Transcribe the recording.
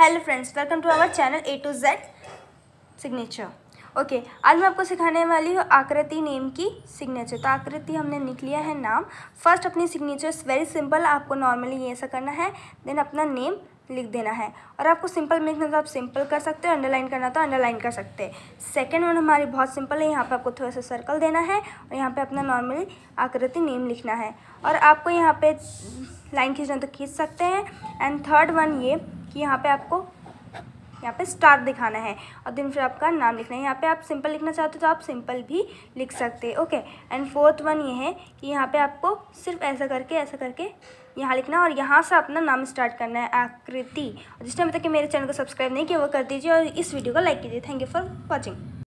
hello friends welcome to our channel A to Z signature okay आज मैं आपको सिखाने वाली हूँ आकृति नेम की सिग्नेचर तो आकृति हमने लिख लिया है नाम फर्स्ट अपनी सिग्नेचर वेरी सिंपल आपको नॉर्मली ये ऐसा करना है देन अपना नेम लिख देना है और आपको सिंपल में लिखना तो आप सिंपल कर सकते हो अंडरलाइन करना तो अंडरलाइन कर सकते हैं सेकेंड वन हमारी बहुत सिंपल है यहाँ पे आपको थोड़ा सा सर्कल देना है और यहाँ पे अपना नॉर्मली आकृति नेम लिखना है और आपको यहाँ पे लाइन खींचना तो खींच सकते हैं एंड थर्ड वन ये कि यहाँ पे आपको यहाँ पे स्टार दिखाना है और दिन फिर आपका नाम लिखना है यहाँ पे आप सिंपल लिखना चाहते हो तो आप सिंपल भी लिख सकते हैं ओके एंड फोर्थ वन ये है कि यहाँ पे आपको सिर्फ ऐसा करके ऐसा करके यहाँ लिखना है और यहाँ से अपना नाम स्टार्ट करना है आकृति और जिसने अभी तक मेरे चैनल को सब्सक्राइब नहीं किया वो कर दीजिए और इस वीडियो को लाइक कीजिए थैंक यू फॉर वॉचिंग